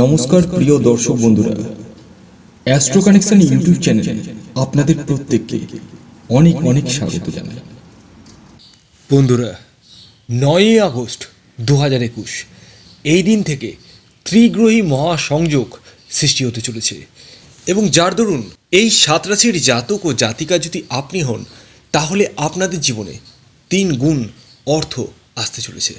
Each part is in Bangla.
নমস্কার প্রিয় দর্শক বন্ধুরা অ্যাস্ট্রো কানেকশন ইউটিউব চ্যানেলে আপনাদের প্রত্যেককে অনেক অনেক স্বাগত জানাই বন্ধুরা নয়ই আগস্ট দু হাজার একুশ এই দিন থেকে ত্রিগ্রহী মহাসংযোগ সৃষ্টি হতে চলেছে এবং যার দরুন এই সাত রাশির জাতক ও জাতিকা যদি আপনি হন তাহলে আপনাদের জীবনে তিন গুণ অর্থ আসতে চলেছে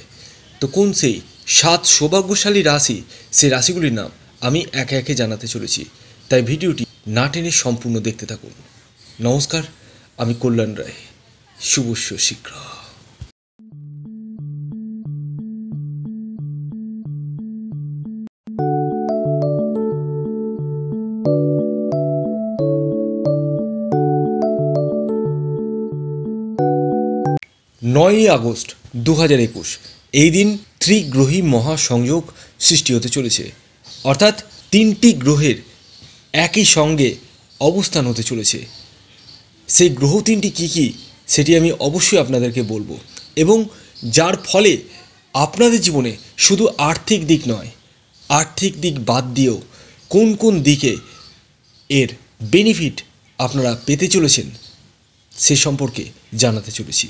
তো কোন সেই সাত সৌভাগ্যশালী রাশি সে রাশিগুলির নাম আমি একে একে জানাতে চলেছি তাই ভিডিওটি না টেনে সম্পূর্ণ দেখতে থাকুন নমস্কার আমি কল্যাণ রায় শুভস্য শীঘ্র নয়ই আগস্ট দু হাজার একুশ এই দিন ত্রিগ্রহী মহাসংযোগ সৃষ্টি হতে চলেছে অর্থাৎ তিনটি গ্রহের একই সঙ্গে অবস্থান হতে চলেছে সেই গ্রহ তিনটি কি কি সেটি আমি অবশ্যই আপনাদেরকে বলবো এবং যার ফলে আপনাদের জীবনে শুধু আর্থিক দিক নয় আর্থিক দিক বাদ দিয়েও কোন কোন দিকে এর বেনিফিট আপনারা পেতে চলেছেন সে সম্পর্কে জানাতে চলেছি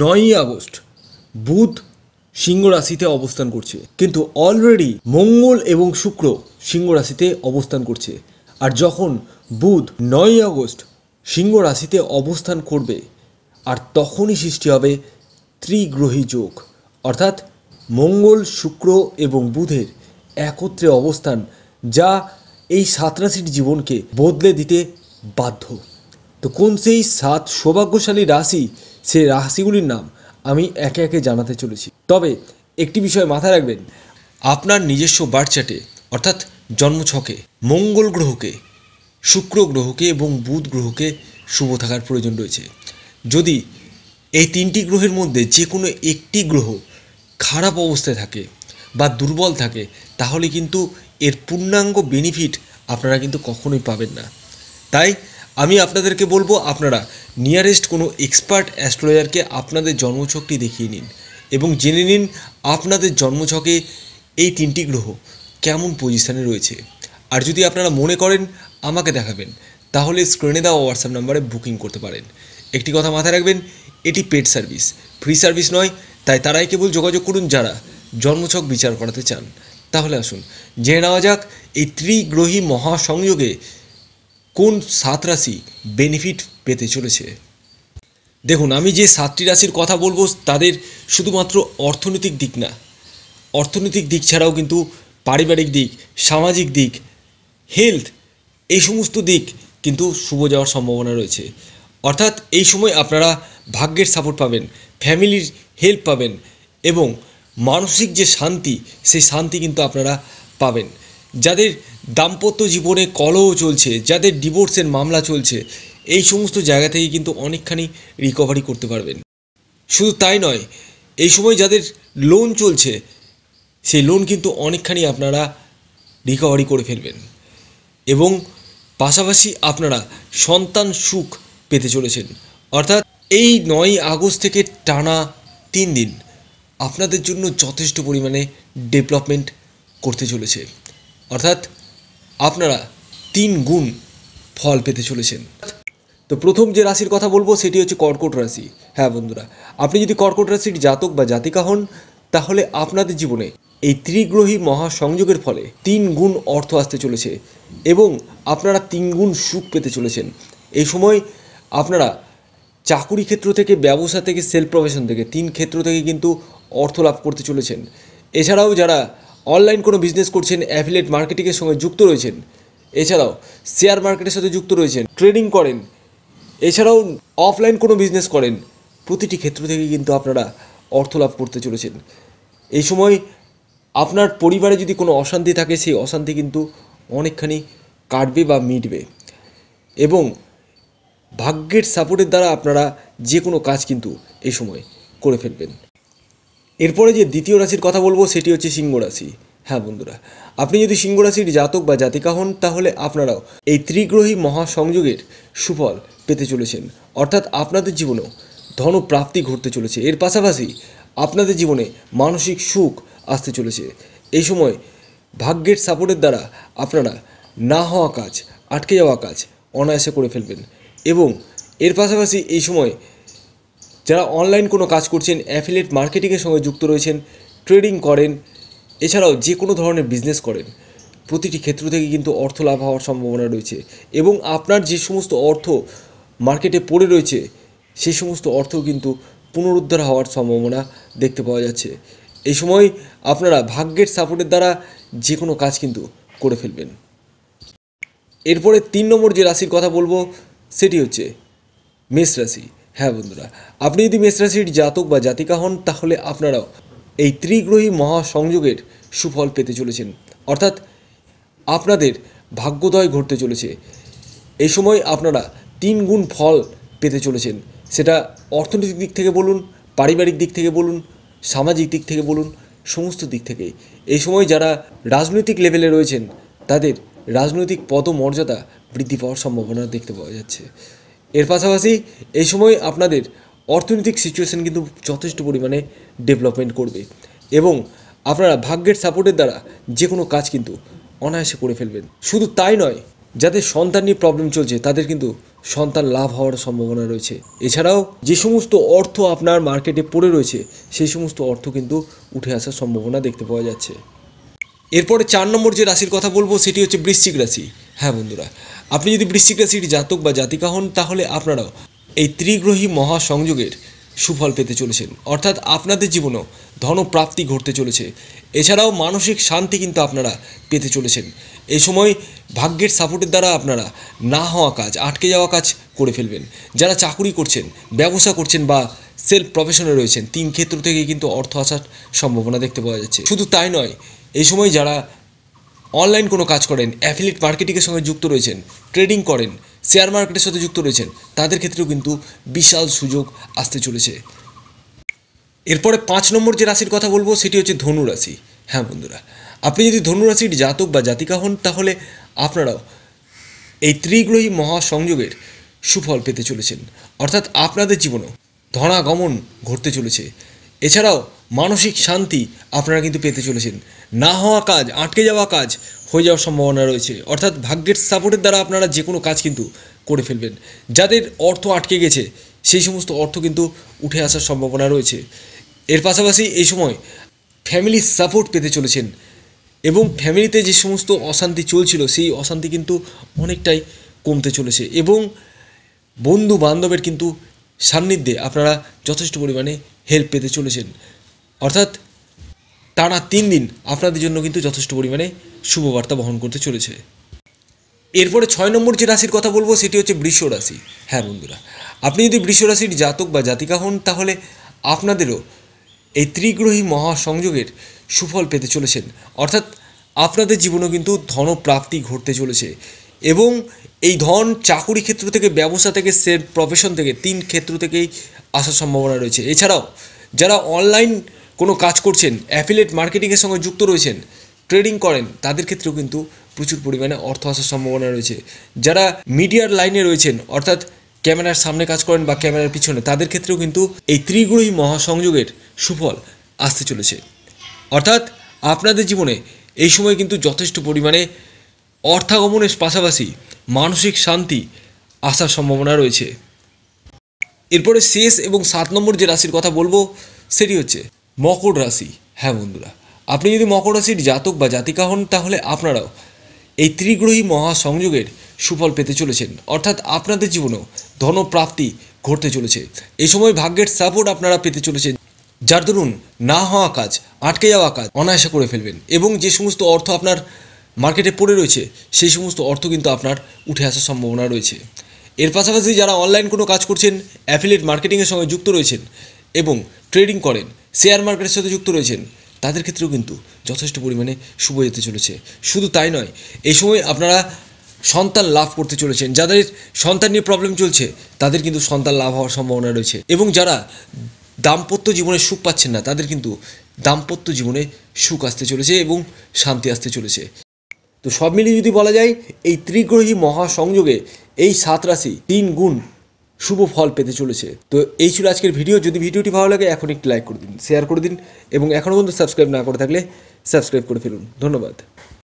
নয়ই আগস্ট বুধ সিংহ রাশিতে অবস্থান করছে কিন্তু অলরেডি মঙ্গল এবং শুক্র সিংহ রাশিতে অবস্থান করছে আর যখন বুধ নয় আগস্ট সিংহ রাশিতে অবস্থান করবে আর তখনই সৃষ্টি হবে ত্রিগ্রহী যোগ অর্থাৎ মঙ্গল শুক্র এবং বুধের একত্রে অবস্থান যা এই সাত রাশির জীবনকে বদলে দিতে বাধ্য তো কোন সেই সাত সৌভাগ্যশালী রাশি সেই রাশিগুলির নাম আমি একে একে জানাতে চলেছি তবে একটি বিষয় মাথায় রাখবেন আপনার নিজস্ব বার্চাটে চার্টে অর্থাৎ জন্মছকে মঙ্গল গ্রহকে শুক্র গ্রহকে এবং বুধ গ্রহকে শুভ থাকার প্রয়োজন রয়েছে যদি এই তিনটি গ্রহের মধ্যে যে কোনো একটি গ্রহ খারাপ অবস্থায় থাকে বা দুর্বল থাকে তাহলে কিন্তু এর পূর্ণাঙ্গ বেনিফিট আপনারা কিন্তু কখনোই পাবেন না তাই আমি আপনাদেরকে বলবো আপনারা নিয়ারেস্ট কোনো এক্সপার্ট অ্যাস্ট্রোলজারকে আপনাদের জন্মছকটি দেখিয়ে নিন এবং জেনে নিন আপনাদের জন্মছকে এই তিনটি গ্রহ কেমন পজিশানে রয়েছে আর যদি আপনারা মনে করেন আমাকে দেখাবেন তাহলে স্ক্রিনে দেওয়া হোয়াটসঅ্যাপ নাম্বারে বুকিং করতে পারেন একটি কথা মাথায় রাখবেন এটি পেড সার্ভিস ফ্রি সার্ভিস নয় তাই তারাই কেবল যোগাযোগ করুন যারা জন্মছক বিচার করাতে চান তাহলে আসুন জেনে নেওয়া যাক এই ত্রিগ্রহী মহাসংযোগে কোন সাত রাশি বেনিফিট পেতে চলেছে দেখুন আমি যে সাতটি রাশির কথা বলবো তাদের শুধুমাত্র অর্থনৈতিক দিক না অর্থনৈতিক দিক ছাড়াও কিন্তু পারিবারিক দিক সামাজিক দিক হেলথ এই সমস্ত দিক কিন্তু শুভ যাওয়ার সম্ভাবনা রয়েছে অর্থাৎ এই সময় আপনারা ভাগ্যের সাপোর্ট পাবেন ফ্যামিলির হেল্প পাবেন এবং মানসিক যে শান্তি সেই শান্তি কিন্তু আপনারা পাবেন যাদের দাম্পত্য জীবনে কলহ চলছে যাদের ডিভোর্সের মামলা চলছে এই সমস্ত জায়গা থেকে কিন্তু অনেকখানি রিকভারি করতে পারবেন শুধু তাই নয় এই সময় যাদের লোন চলছে সেই লোন কিন্তু অনেকখানি আপনারা রিকভারি করে ফেলবেন এবং পাশাপাশি আপনারা সন্তান সুখ পেতে চলেছেন অর্থাৎ এই নয় আগস্ট থেকে টানা তিন দিন আপনাদের জন্য যথেষ্ট পরিমাণে ডেভেলপমেন্ট করতে চলেছে অর্থাৎ আপনারা তিন গুণ ফল পেতে চলেছেন তো প্রথম যে রাশির কথা বলবো সেটি হচ্ছে কর্কট রাশি হ্যাঁ বন্ধুরা আপনি যদি কর্কট রাশির জাতক বা জাতিকা হন তাহলে আপনাদের জীবনে এই ত্রিগ্রহী মহাসংযোগের ফলে তিন গুণ অর্থ আসতে চলেছে এবং আপনারা তিন গুণ সুখ পেতে চলেছেন এই সময় আপনারা চাকুরি ক্ষেত্র থেকে ব্যবসা থেকে সেলফ প্রফেশন থেকে তিন ক্ষেত্র থেকে কিন্তু অর্থ লাভ করতে চলেছেন এছাড়াও যারা অনলাইন কোনো বিজনেস করছেন অ্যাফিলেট মার্কেটিংয়ের সঙ্গে যুক্ত রয়েছেন এছাড়াও শেয়ার মার্কেটের সাথে যুক্ত রয়েছেন ট্রেডিং করেন এছাড়াও অফলাইন কোনো বিজনেস করেন প্রতিটি ক্ষেত্র থেকে কিন্তু আপনারা অর্থ লাভ করতে চলেছেন এই সময় আপনার পরিবারে যদি কোনো অশান্তি থাকে সেই অশান্তি কিন্তু অনেকখানি কাটবে বা মিটবে এবং ভাগ্যের সাপোর্টের দ্বারা আপনারা যে কোনো কাজ কিন্তু এই সময় করে ফেলবেন এরপরে যে দ্বিতীয় রাশির কথা বলবো সেটি হচ্ছে সিংহ রাশি হ্যাঁ বন্ধুরা আপনি যদি সিংহ রাশির জাতক বা জাতিকা হন তাহলে আপনারাও এই ত্রিগ্রহী মহাসংযোগের সুফল পেতে চলেছেন অর্থাৎ আপনাদের জীবনেও ধনপ্রাপ্তি ঘটতে চলেছে এর পাশাপাশি আপনাদের জীবনে মানসিক সুখ আসতে চলেছে এই সময় ভাগ্যের সাপোর্টের দ্বারা আপনারা না হওয়া কাজ আটকে যাওয়া কাজ অনায়াসে করে ফেলবেন এবং এর পাশাপাশি এই সময় যারা অনলাইন কোনো কাজ করছেন অ্যাফিলেট মার্কেটিংয়ের সঙ্গে যুক্ত রয়েছেন ট্রেডিং করেন এছাড়াও যে কোনো ধরনের বিজনেস করেন প্রতিটি ক্ষেত্র থেকে কিন্তু অর্থ লাভ হওয়ার সম্ভাবনা রয়েছে এবং আপনার যে সমস্ত অর্থ মার্কেটে পড়ে রয়েছে সেই সমস্ত অর্থ কিন্তু পুনরুদ্ধার হওয়ার সম্ভাবনা দেখতে পাওয়া যাচ্ছে এই সময় আপনারা ভাগ্যের সাপোর্টের দ্বারা যে কোনো কাজ কিন্তু করে ফেলবেন এরপরে তিন নম্বর যে রাশির কথা বলবো সেটি হচ্ছে মেষ রাশি হ্যাঁ বন্ধুরা আপনি যদি মেষরাশির জাতক বা জাতিকা হন তাহলে আপনারাও এই ত্রিগ্রহী মহাসংযোগের সুফল পেতে চলেছেন অর্থাৎ আপনাদের ভাগ্যোদয় ঘটতে চলেছে এই সময় আপনারা তিন গুণ ফল পেতে চলেছেন সেটা অর্থনৈতিক দিক থেকে বলুন পারিবারিক দিক থেকে বলুন সামাজিক দিক থেকে বলুন সমস্ত দিক থেকে এই সময় যারা রাজনৈতিক লেভেলে রয়েছেন তাদের রাজনৈতিক পদমর্যাদা বৃদ্ধি পাওয়ার সম্ভাবনা দেখতে পাওয়া যাচ্ছে এর পাশাপাশি এই সময় আপনাদের অর্থনৈতিক সিচুয়েশন কিন্তু যথেষ্ট পরিমাণে ডেভেলপমেন্ট করবে এবং আপনারা ভাগ্যের সাপোর্টের দ্বারা যে কোনো কাজ কিন্তু অনায়াসে করে ফেলবেন শুধু তাই নয় যাদের সন্তান নিয়ে প্রবলেম চলছে তাদের কিন্তু সন্তান লাভ হওয়ার সম্ভাবনা রয়েছে এছাড়াও যে সমস্ত অর্থ আপনার মার্কেটে পড়ে রয়েছে সেই সমস্ত অর্থ কিন্তু উঠে আসার সম্ভাবনা দেখতে পাওয়া যাচ্ছে এরপরে চার নম্বর যে রাশির কথা বলবো সেটি হচ্ছে বৃশ্চিক রাশি হ্যাঁ বন্ধুরা আপনি যদি বৃশ্চিক রাশির জাতক বা জাতিকা হন তাহলে আপনারাও এই ত্রিগ্রহী মহাসংযোগের সুফল পেতে চলেছেন অর্থাৎ আপনাদের জীবনেও ধনপ্রাপ্তি ঘটতে চলেছে এছাড়াও মানসিক শান্তি কিন্তু আপনারা পেতে চলেছেন এই সময় ভাগ্যের সাপোর্টের দ্বারা আপনারা না হওয়া কাজ আটকে যাওয়া কাজ করে ফেলবেন যারা চাকুরি করছেন ব্যবসা করছেন বা সেলফ প্রফেশনে রয়েছেন তিন ক্ষেত্র থেকে কিন্তু অর্থ আসার সম্ভাবনা দেখতে পাওয়া যাচ্ছে শুধু তাই নয় এই সময় যারা অনলাইন কোনো কাজ করেন অ্যাফিলিট মার্কেটিংয়ের সঙ্গে যুক্ত রয়েছেন ট্রেডিং করেন শেয়ার মার্কেটের সাথে যুক্ত রয়েছেন তাদের ক্ষেত্রেও কিন্তু বিশাল সুযোগ আসতে চলেছে এরপরে পাঁচ নম্বর যে রাশির কথা বলবো সেটি হচ্ছে ধনু রাশি হ্যাঁ বন্ধুরা আপনি যদি ধনু রাশির জাতক বা জাতিকা হন তাহলে আপনারাও এই ত্রিগ্রহী মহাসংযোগের সুফল পেতে চলেছেন অর্থাৎ আপনাদের জীবনেও ধনাগমন ঘটতে চলেছে এছাড়াও মানসিক শান্তি আপনারা কিন্তু পেতে চলেছেন না হওয়া কাজ আটকে যাওয়া কাজ হয়ে যাওয়ার সম্ভাবনা রয়েছে অর্থাৎ ভাগ্যের সাপোর্টের দ্বারা আপনারা যে কোনো কাজ কিন্তু করে ফেলবেন যাদের অর্থ আটকে গেছে সেই সমস্ত অর্থ কিন্তু উঠে আসার সম্ভাবনা রয়েছে এর পাশাপাশি এই সময় ফ্যামিলির সাপোর্ট পেতে চলেছেন এবং ফ্যামিলিতে যে সমস্ত অশান্তি চলছিল সেই অশান্তি কিন্তু অনেকটাই কমতে চলেছে এবং বন্ধু বান্ধবের কিন্তু সান্নিধ্যে আপনারা যথেষ্ট পরিমাণে হেল্প পেতে চলেছেন অর্থাৎ টানা তিন দিন আপনাদের জন্য কিন্তু যথেষ্ট পরিমাণে শুভবার্তা বহন করতে চলেছে এরপরে ছয় নম্বর যে রাশির কথা বলবো সেটি হচ্ছে বৃষ রাশি হ্যাঁ বন্ধুরা আপনি যদি বৃষ রাশির জাতক বা জাতিকা হন তাহলে আপনাদেরও এই ত্রিগ্রহী মহাসংযোগের সুফল পেতে চলেছেন অর্থাৎ আপনাদের জীবনেও কিন্তু ধনপ্রাপ্তি ঘটতে চলেছে এবং এই ধন চাকুরি ক্ষেত্র থেকে ব্যবসা থেকে সে প্রফেশন থেকে তিন ক্ষেত্র থেকেই আসার সম্ভাবনা রয়েছে এছাড়াও যারা অনলাইন কোনো কাজ করছেন অ্যাফিলেট মার্কেটিংয়ের সঙ্গে যুক্ত রয়েছেন ট্রেডিং করেন তাদের ক্ষেত্রেও কিন্তু প্রচুর পরিমাণে অর্থ আসার সম্ভাবনা রয়েছে যারা মিডিয়ার লাইনে রয়েছেন অর্থাৎ ক্যামেরার সামনে কাজ করেন বা ক্যামেরার পিছনে তাদের ক্ষেত্রেও কিন্তু এই ত্রিগুণী মহাসংযোগের সুফল আসতে চলেছে অর্থাৎ আপনাদের জীবনে এই সময় কিন্তু যথেষ্ট পরিমাণে অর্থাগমনের পাশাপাশি মানসিক শান্তি আসার সম্ভাবনা রয়েছে এরপরে শেষ এবং সাত নম্বর যে রাশির কথা বলবো সেটি হচ্ছে মকর রাশি হ্যাঁ বন্ধুরা আপনি যদি মকর রাশির জাতক বা জাতিকা হন তাহলে আপনারাও এই ত্রিগ্রহী মহাসংযোগের সুফল পেতে চলেছেন অর্থাৎ আপনাদের জীবনেও ধনপ্রাপ্তি ঘটতে চলেছে এই সময় ভাগ্যের সাপোর্ট আপনারা পেতে চলেছেন যার দরুন না হওয়া কাজ আটকে যাওয়া কাজ অনায়াসা করে ফেলবেন এবং যে সমস্ত অর্থ আপনার মার্কেটে পড়ে রয়েছে সেই সমস্ত অর্থ কিন্তু আপনার উঠে আসার সম্ভাবনা রয়েছে এর পাশাপাশি যারা অনলাইন কোনো কাজ করছেন অ্যাফিলেট মার্কেটিংয়ের সঙ্গে যুক্ত রয়েছেন এবং ট্রেডিং করেন শেয়ার মার্কেটের সাথে যুক্ত রয়েছেন তাদের ক্ষেত্রেও কিন্তু যথেষ্ট পরিমাণে শুভ যেতে চলেছে শুধু তাই নয় এই সময় আপনারা সন্তান লাভ করতে চলেছেন যাদের সন্তান নিয়ে প্রবলেম চলছে তাদের কিন্তু সন্তান লাভ হওয়ার সম্ভাবনা রয়েছে এবং যারা দাম্পত্য জীবনে সুখ পাচ্ছেন না তাদের কিন্তু দাম্পত্য জীবনে সুখ আসতে চলেছে এবং শান্তি আসতে চলেছে তো সব মিলিয়ে যদি বলা যায় এই ত্রিগ্রহী মহাসংযোগে এই সাত রাশি তিন গুণ শুভ ফল পেতে চলেছে তো এই ছিল আজকের ভিডিও যদি ভিডিওটি ভালো লাগে এখন একটি লাইক করে দিন শেয়ার করে দিন এবং এখনও পর্যন্ত সাবস্ক্রাইব না করে থাকলে সাবস্ক্রাইব করে ফেলুন ধন্যবাদ